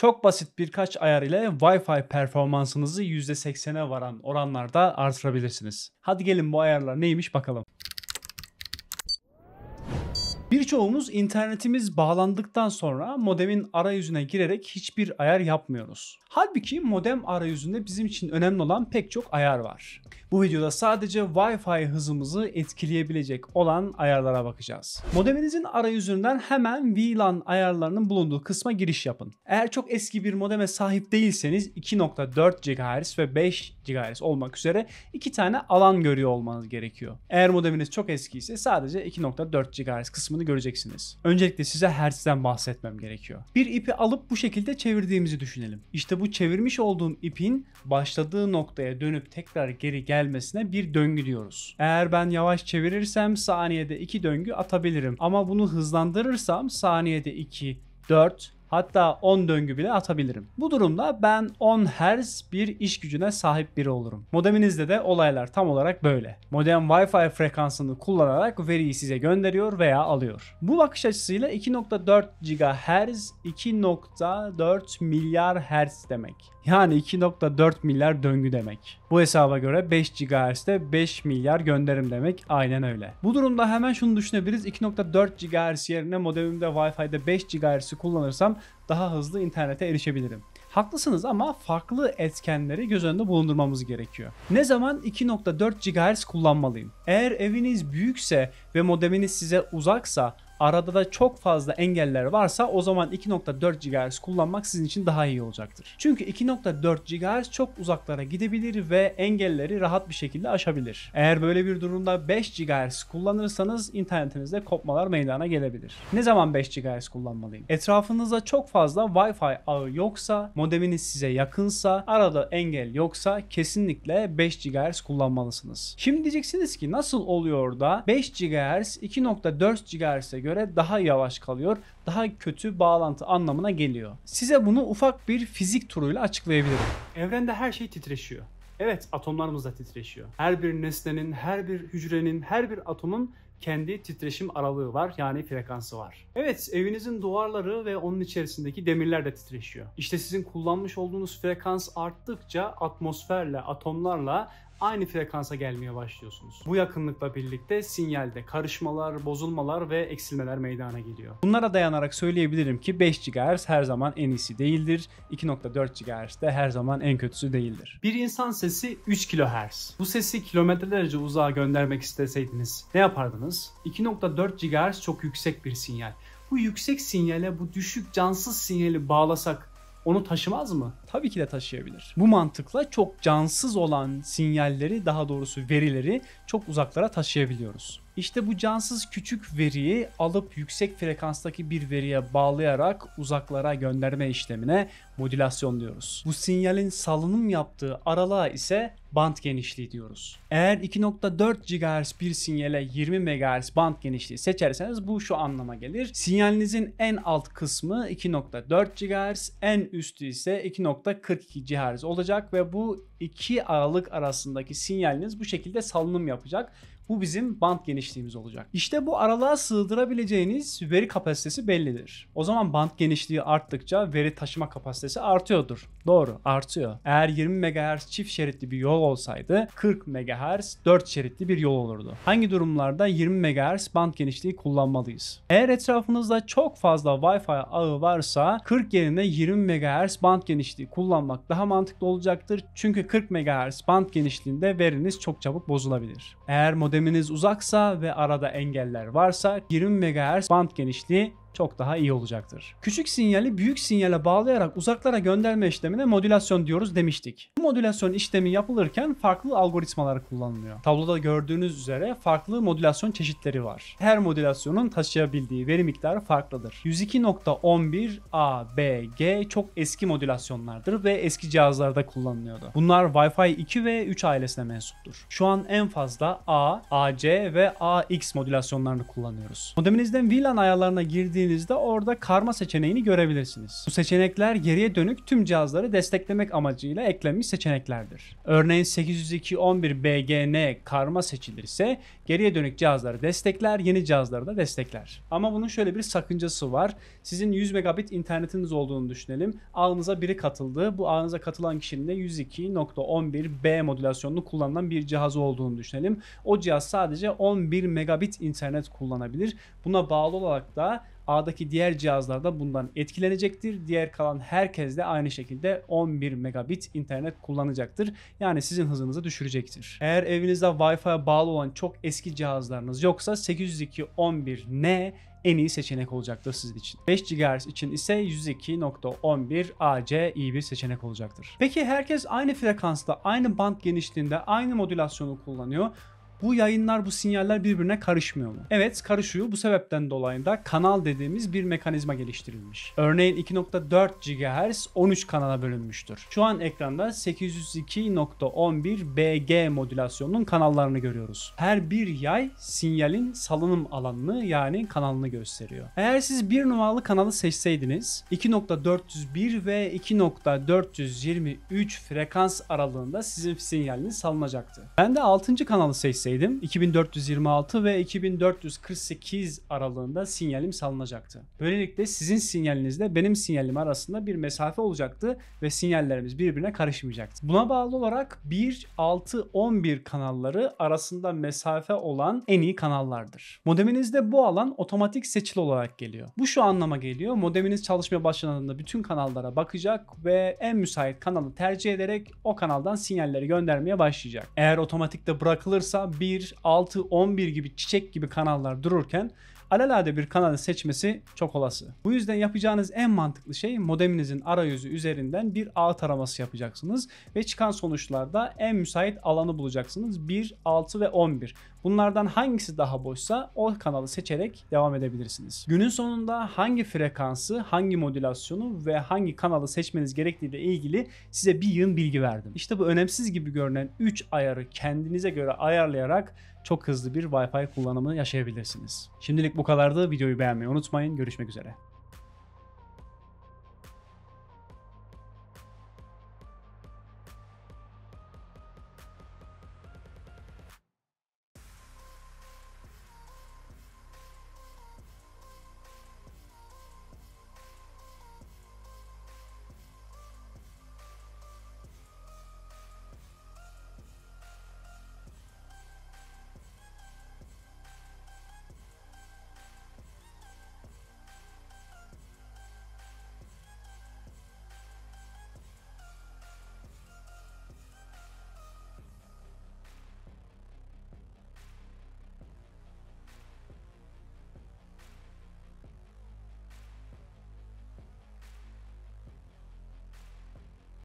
Çok basit birkaç ayar ile Wi-Fi performansınızı %80'e varan oranlarda artırabilirsiniz. Hadi gelin bu ayarlar neymiş bakalım. Birçoğumuz internetimiz bağlandıktan sonra modemin arayüzüne girerek hiçbir ayar yapmıyoruz. Halbuki modem arayüzünde bizim için önemli olan pek çok ayar var. Bu videoda sadece Wi-Fi hızımızı etkileyebilecek olan ayarlara bakacağız. Modeminizin arayüzünden hemen VLAN ayarlarının bulunduğu kısma giriş yapın. Eğer çok eski bir modeme sahip değilseniz 2.4 GHz ve 5 GHz olmak üzere iki tane alan görüyor olmanız gerekiyor. Eğer modeminiz çok eski ise sadece 2.4 GHz kısmını olmadığını göreceksiniz. Öncelikle size hertzden bahsetmem gerekiyor. Bir ipi alıp bu şekilde çevirdiğimizi düşünelim. İşte bu çevirmiş olduğum ipin başladığı noktaya dönüp tekrar geri gelmesine bir döngü diyoruz. Eğer ben yavaş çevirirsem saniyede 2 döngü atabilirim ama bunu hızlandırırsam saniyede 2, 4, hatta 10 döngü bile atabilirim. Bu durumda ben 10 Hz bir iş gücüne sahip biri olurum. Modeminizde de olaylar tam olarak böyle. Modem Wi-Fi frekansını kullanarak veriyi size gönderiyor veya alıyor. Bu bakış açısıyla 2.4 GHz 2.4 milyar Hz demek. Yani 2.4 milyar döngü demek. Bu hesaba göre 5 GHz'de 5 milyar gönderim demek aynen öyle. Bu durumda hemen şunu düşünebiliriz. 2.4 GHz yerine modemimde Wi-Fi'de 5 GHz'i kullanırsam daha hızlı internete erişebilirim. Haklısınız ama farklı etkenleri göz önünde bulundurmamız gerekiyor. Ne zaman 2.4 GHz kullanmalıyım? Eğer eviniz büyükse ve modeminiz size uzaksa arada da çok fazla engeller varsa o zaman 2.4 GHz kullanmak sizin için daha iyi olacaktır. Çünkü 2.4 GHz çok uzaklara gidebilir ve engelleri rahat bir şekilde aşabilir. Eğer böyle bir durumda 5 GHz kullanırsanız internetinizde kopmalar meydana gelebilir. Ne zaman 5 GHz kullanmalıyım? Etrafınızda çok fazla Wi-Fi ağı yoksa, modeminiz size yakınsa, arada engel yoksa kesinlikle 5 GHz kullanmalısınız. Şimdi diyeceksiniz ki nasıl oluyor da 5 GHz 2.4 GHz'e göre göre daha yavaş kalıyor, daha kötü bağlantı anlamına geliyor. Size bunu ufak bir fizik turuyla açıklayabilirim. Evrende her şey titreşiyor. Evet, atomlarımız da titreşiyor. Her bir nesnenin, her bir hücrenin, her bir atomun kendi titreşim aralığı var yani frekansı var. Evet evinizin duvarları ve onun içerisindeki demirler de titreşiyor. İşte sizin kullanmış olduğunuz frekans arttıkça atmosferle, atomlarla aynı frekansa gelmeye başlıyorsunuz. Bu yakınlıkla birlikte sinyalde karışmalar, bozulmalar ve eksilmeler meydana geliyor. Bunlara dayanarak söyleyebilirim ki 5 GHz her zaman en iyisi değildir. 2.4 GHz de her zaman en kötüsü değildir. Bir insan sesi 3 kHz. Bu sesi kilometrelerce uzağa göndermek isteseydiniz ne yapardınız? 2.4 GHz çok yüksek bir sinyal. Bu yüksek sinyale bu düşük cansız sinyali bağlasak onu taşımaz mı? Tabii ki de taşıyabilir. Bu mantıkla çok cansız olan sinyalleri daha doğrusu verileri çok uzaklara taşıyabiliyoruz. İşte bu cansız küçük veriyi alıp yüksek frekanstaki bir veriye bağlayarak uzaklara gönderme işlemine modülasyon diyoruz. Bu sinyalin salınım yaptığı aralığa ise band genişliği diyoruz. Eğer 2.4 GHz bir sinyale 20 MHz band genişliği seçerseniz bu şu anlama gelir. Sinyalinizin en alt kısmı 2.4 GHz, en üstü ise 2.42 GHz olacak ve bu iki aralık arasındaki sinyaliniz bu şekilde salınım yapacak. Bu bizim band genişliğimiz olacak. İşte bu aralığa sığdırabileceğiniz veri kapasitesi bellidir. O zaman band genişliği arttıkça veri taşıma kapasitesi kapasitesi artıyordur. Doğru artıyor. Eğer 20 MHz çift şeritli bir yol olsaydı 40 MHz 4 şeritli bir yol olurdu. Hangi durumlarda 20 MHz band genişliği kullanmalıyız? Eğer etrafınızda çok fazla Wi-Fi ağı varsa 40 yerine 20 MHz band genişliği kullanmak daha mantıklı olacaktır. Çünkü 40 MHz band genişliğinde veriniz çok çabuk bozulabilir. Eğer modeminiz uzaksa ve arada engeller varsa 20 MHz band genişliği çok daha iyi olacaktır. Küçük sinyali büyük sinyale bağlayarak uzaklara gönderme işlemine modülasyon diyoruz demiştik. Bu modülasyon işlemi yapılırken farklı algoritmalar kullanılıyor. Tabloda gördüğünüz üzere farklı modülasyon çeşitleri var. Her modülasyonun taşıyabildiği veri miktarı farklıdır. 102.11 A, B, G çok eski modülasyonlardır ve eski cihazlarda kullanılıyordu. Bunlar Wi-Fi 2 ve 3 ailesine mensuptur. Şu an en fazla A, AC ve AX modülasyonlarını kullanıyoruz. Modeminizden VLAN ayarlarına girdiğiniz girdiğinizde orada karma seçeneğini görebilirsiniz. Bu seçenekler geriye dönük tüm cihazları desteklemek amacıyla eklenmiş seçeneklerdir. Örneğin 802.11 BGN karma seçilirse geriye dönük cihazları destekler, yeni cihazları da destekler. Ama bunun şöyle bir sakıncası var. Sizin 100 megabit internetiniz olduğunu düşünelim. Ağınıza biri katıldı. Bu ağınıza katılan kişinin de 102.11 B modülasyonunu kullanılan bir cihazı olduğunu düşünelim. O cihaz sadece 11 megabit internet kullanabilir. Buna bağlı olarak da ağdaki diğer cihazlar da bundan etkilenecektir. Diğer kalan herkes de aynı şekilde 11 megabit internet kullanacaktır. Yani sizin hızınızı düşürecektir. Eğer evinizde Wi-Fi'ye bağlı olan çok eski cihazlarınız yoksa 802.11n en iyi seçenek olacaktır sizin için. 5 GHz için ise 102.11 AC iyi bir seçenek olacaktır. Peki herkes aynı frekansta, aynı band genişliğinde, aynı modülasyonu kullanıyor. Bu yayınlar, bu sinyaller birbirine karışmıyor mu? Evet karışıyor. Bu sebepten dolayı da kanal dediğimiz bir mekanizma geliştirilmiş. Örneğin 2.4 GHz 13 kanala bölünmüştür. Şu an ekranda 802.11 BG modülasyonunun kanallarını görüyoruz. Her bir yay sinyalin salınım alanını yani kanalını gösteriyor. Eğer siz bir numaralı kanalı seçseydiniz 2.401 ve 2.423 frekans aralığında sizin sinyaliniz salınacaktı. Ben de 6. kanalı seçseydim verseydim 2426 ve 2448 aralığında sinyalim salınacaktı. Böylelikle sizin sinyalinizle benim sinyalim arasında bir mesafe olacaktı ve sinyallerimiz birbirine karışmayacaktı. Buna bağlı olarak 1, 6, 11 kanalları arasında mesafe olan en iyi kanallardır. Modeminizde bu alan otomatik seçili olarak geliyor. Bu şu anlama geliyor. Modeminiz çalışmaya başladığında bütün kanallara bakacak ve en müsait kanalı tercih ederek o kanaldan sinyalleri göndermeye başlayacak. Eğer otomatikte bırakılırsa 1, 6, 11 gibi çiçek gibi kanallar dururken alelade bir kanalı seçmesi çok olası. Bu yüzden yapacağınız en mantıklı şey modeminizin arayüzü üzerinden bir alt araması yapacaksınız ve çıkan sonuçlarda en müsait alanı bulacaksınız. 1, 6 ve 11. Bunlardan hangisi daha boşsa o kanalı seçerek devam edebilirsiniz. Günün sonunda hangi frekansı, hangi modülasyonu ve hangi kanalı seçmeniz gerektiği ile ilgili size bir yığın bilgi verdim. İşte bu önemsiz gibi görünen 3 ayarı kendinize göre ayarlayarak çok hızlı bir Wi-Fi kullanımı yaşayabilirsiniz. Şimdilik bu kadardı. Videoyu beğenmeyi unutmayın. Görüşmek üzere.